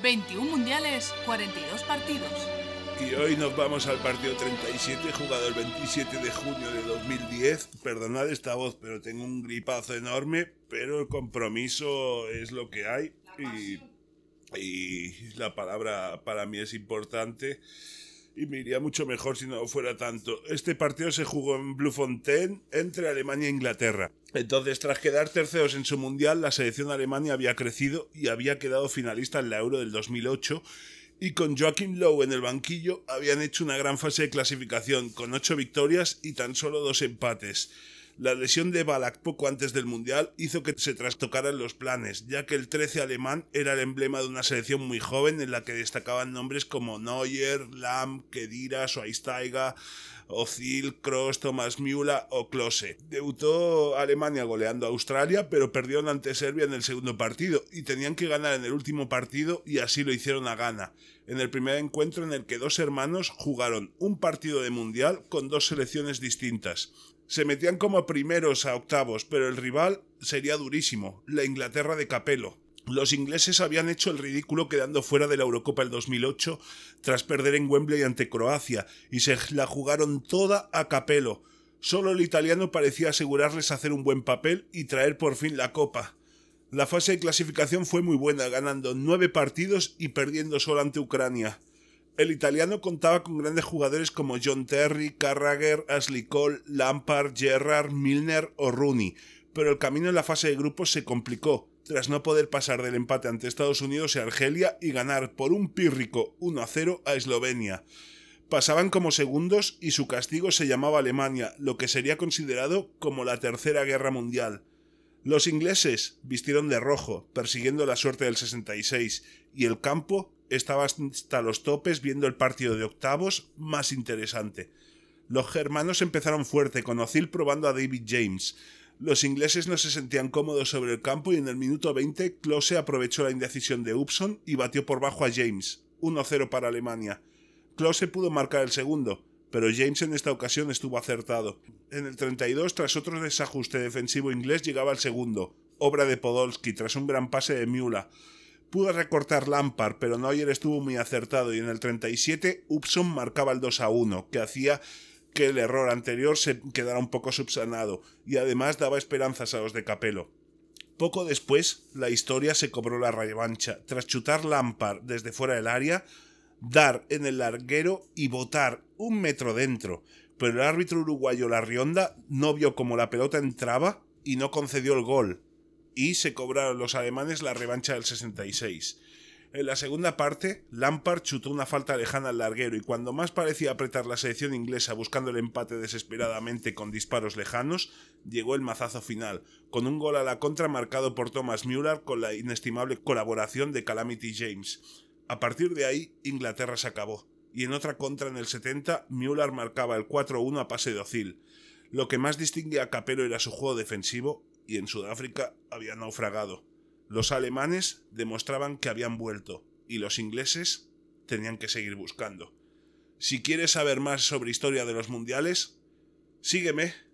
21 mundiales, 42 partidos. Y hoy nos vamos al partido 37, jugado el 27 de junio de 2010. Perdonad esta voz, pero tengo un gripazo enorme, pero el compromiso es lo que hay y, y la palabra para mí es importante y me iría mucho mejor si no fuera tanto. Este partido se jugó en Bluefontaine entre Alemania e Inglaterra. Entonces, tras quedar terceros en su mundial, la selección de Alemania había crecido y había quedado finalista en la Euro del 2008 y con Joaquín Lowe en el banquillo habían hecho una gran fase de clasificación con ocho victorias y tan solo dos empates. La lesión de Balak poco antes del Mundial hizo que se trastocaran los planes, ya que el 13 alemán era el emblema de una selección muy joven en la que destacaban nombres como Neuer, Lam, Kediras, Schweinsteiger, Ozil, Kroos, Thomas Müller o Klose. Debutó Alemania goleando a Australia, pero perdieron ante Serbia en el segundo partido y tenían que ganar en el último partido y así lo hicieron a gana. En el primer encuentro en el que dos hermanos jugaron un partido de mundial con dos selecciones distintas. Se metían como primeros a octavos, pero el rival sería durísimo, la Inglaterra de Capello. Los ingleses habían hecho el ridículo quedando fuera de la Eurocopa el 2008 tras perder en Wembley ante Croacia y se la jugaron toda a Capello. Solo el italiano parecía asegurarles hacer un buen papel y traer por fin la copa. La fase de clasificación fue muy buena, ganando nueve partidos y perdiendo solo ante Ucrania. El italiano contaba con grandes jugadores como John Terry, Carragher, Ashley Cole, Lampard, Gerrard, Milner o Rooney, pero el camino en la fase de grupos se complicó, tras no poder pasar del empate ante Estados Unidos y Argelia y ganar por un pírrico 1-0 a Eslovenia. Pasaban como segundos y su castigo se llamaba Alemania, lo que sería considerado como la Tercera Guerra Mundial. Los ingleses vistieron de rojo, persiguiendo la suerte del 66, y el campo estaba hasta los topes viendo el partido de octavos más interesante. Los germanos empezaron fuerte, con O'Cil probando a David James. Los ingleses no se sentían cómodos sobre el campo y en el minuto 20 Klose aprovechó la indecisión de Upson y batió por bajo a James, 1-0 para Alemania. Klose pudo marcar el segundo, pero James en esta ocasión estuvo acertado. En el 32, tras otro desajuste defensivo inglés, llegaba el segundo, obra de Podolski, tras un gran pase de Miula. Pudo recortar Lampard, pero no ayer estuvo muy acertado y en el 37 Upson marcaba el 2 a 1, que hacía que el error anterior se quedara un poco subsanado y además daba esperanzas a los de Capello. Poco después, la historia se cobró la revancha. Tras chutar Lampard desde fuera del área, dar en el larguero y botar un metro dentro. Pero el árbitro uruguayo la Rionda no vio cómo la pelota entraba y no concedió el gol y se cobraron los alemanes la revancha del 66. En la segunda parte, Lampard chutó una falta lejana al larguero y cuando más parecía apretar la selección inglesa buscando el empate desesperadamente con disparos lejanos, llegó el mazazo final, con un gol a la contra marcado por Thomas Müller con la inestimable colaboración de Calamity James. A partir de ahí, Inglaterra se acabó, y en otra contra en el 70, Müller marcaba el 4-1 a pase de Ozil. Lo que más distinguía a Capello era su juego defensivo y en Sudáfrica había naufragado. Los alemanes demostraban que habían vuelto y los ingleses tenían que seguir buscando. Si quieres saber más sobre historia de los mundiales, sígueme